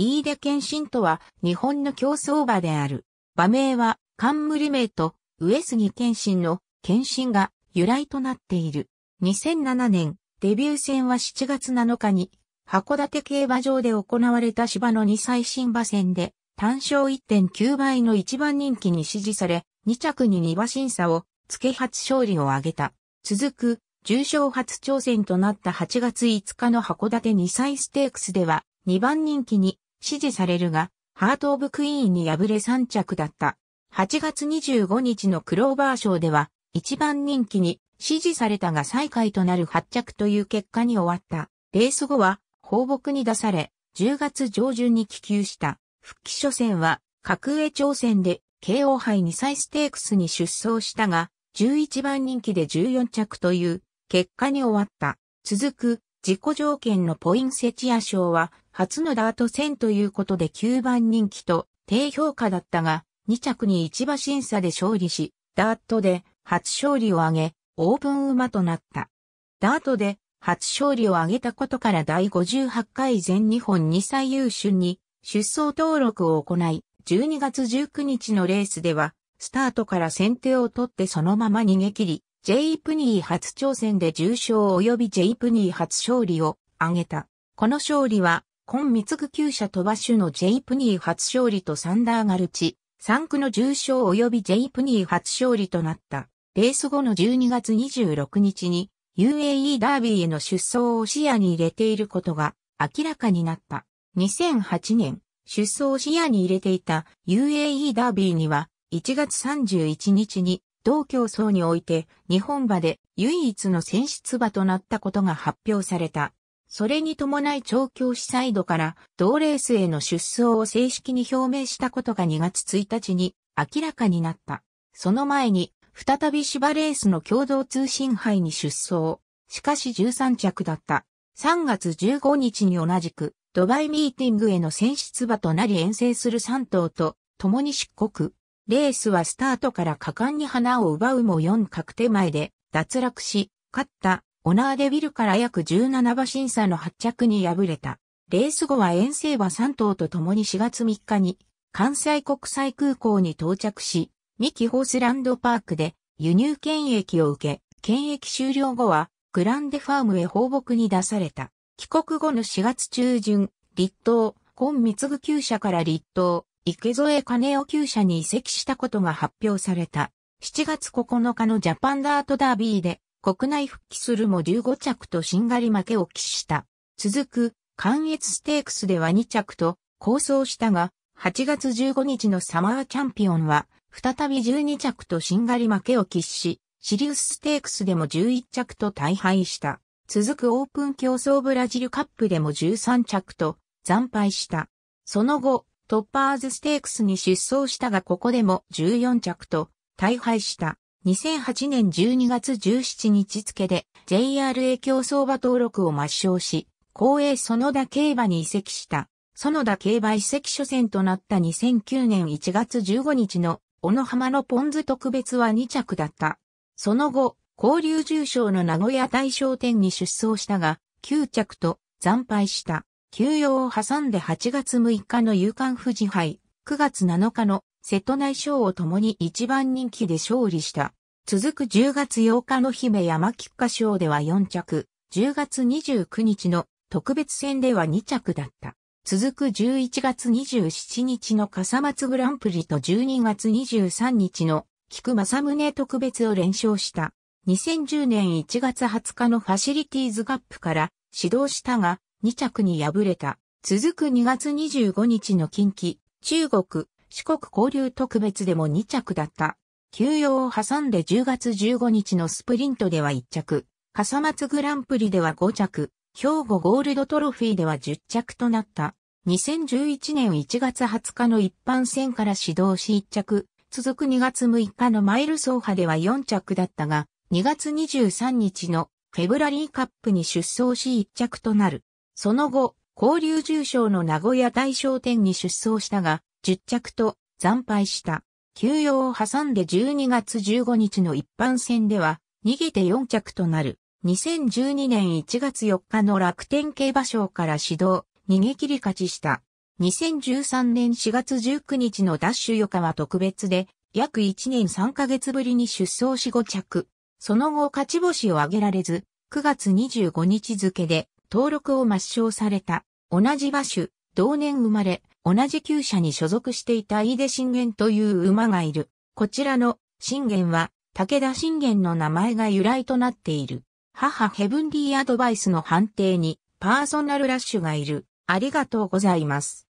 飯出謙信とは日本の競争馬である。馬名は冠名と上杉謙信の謙信が由来となっている。2007年デビュー戦は7月7日に函館競馬場で行われた芝の2歳新馬戦で単勝1.9倍の一番人気に支持され2着に2馬審査を付け初勝利を挙げた。続く重賞初挑戦となった8月5日の函館2歳ステークスでは2番人気に支持されるが、ハート・オブ・クイーンに敗れ3着だった。8月25日のクローバー賞では、一番人気に支持されたが最下位となる8着という結果に終わった。レース後は放牧に出され、10月上旬に帰球した。復帰初戦は、格上挑戦で、KO 杯2歳ステークスに出走したが、11番人気で14着という結果に終わった。続く自己条件のポインセチア賞は初のダート戦ということで9番人気と低評価だったが、2着に1馬審査で勝利し、ダートで初勝利を挙げ、オープン馬となった。ダートで初勝利を挙げたことから第58回全日本2歳優秀に出走登録を行い、12月19日のレースでは、スタートから先手を取ってそのまま逃げ切り、ジェイプニー初挑戦で重賞及びジェイプニー初勝利を挙げた。この勝利は、今三区厩舎鳥羽種のジェイプニー初勝利とサンダーガルチ、3区の重賞及びジェイプニー初勝利となった。レース後の12月26日に UAE ダービーへの出走を視野に入れていることが明らかになった。2008年、出走を視野に入れていた UAE ダービーには1月31日に同競争において日本馬で唯一の選出馬となったことが発表された。それに伴い調教師サイドから同レースへの出走を正式に表明したことが2月1日に明らかになった。その前に再び芝レースの共同通信杯に出走。しかし13着だった。3月15日に同じくドバイミーティングへの選出馬となり遠征する3頭と共に出国。レースはスタートから果敢に花を奪うも4角手前で脱落し、勝ったオナーデビルから約17馬審査の発着に敗れた。レース後は遠征馬3頭と共に4月3日に関西国際空港に到着し、ミキホースランドパークで輸入検疫を受け、検疫終了後はグランデファームへ放牧に出された。帰国後の4月中旬、立東、今三ぐ厩舎から立東、池添金を厩社に移籍したことが発表された。7月9日のジャパンダートダービーで国内復帰するも15着としんがり負けを喫した。続く、関越ステークスでは2着と構想したが、8月15日のサマーチャンピオンは、再び12着としんがり負けを喫し、シリウスステークスでも11着と大敗した。続くオープン競争ブラジルカップでも13着と惨敗した。その後、トッパーズステークスに出走したがここでも14着と大敗した。2008年12月17日付で JRA 競争馬登録を抹消し、公営園田競馬に移籍した。園田競馬移籍初戦となった2009年1月15日の小野浜のポンズ特別は2着だった。その後、交流重賞の名古屋大賞店に出走したが、9着と惨敗した。休養を挟んで8月6日の夕刊富士杯、9月7日の瀬戸内賞を共に一番人気で勝利した。続く10月8日の姫山菊花賞では4着、10月29日の特別戦では2着だった。続く11月27日の笠松グランプリと12月23日の菊正宗特別を連勝した。2010年1月20日のファシリティーズカップから指導したが、2着に敗れた。続く2月25日の近畿、中国、四国交流特別でも2着だった。休養を挟んで10月15日のスプリントでは1着、笠松グランプリでは5着、兵庫ゴールドトロフィーでは10着となった。2011年1月20日の一般戦から始動し1着、続く2月6日のマイル走破では4着だったが、2月23日のフェブラリーカップに出走し1着となる。その後、交流重賞の名古屋大商店に出走したが、10着と惨敗した。休養を挟んで12月15日の一般戦では、逃げて4着となる。2012年1月4日の楽天競馬賞から始動、逃げ切り勝ちした。2013年4月19日のダッシュ予科は特別で、約1年3ヶ月ぶりに出走し5着。その後勝ち星を挙げられず、9月25日付で登録を抹消された。同じ馬種、同年生まれ、同じ厩舎に所属していた飯出信玄という馬がいる。こちらの信玄は武田信玄の名前が由来となっている。母ヘブンリーアドバイスの判定にパーソナルラッシュがいる。ありがとうございます。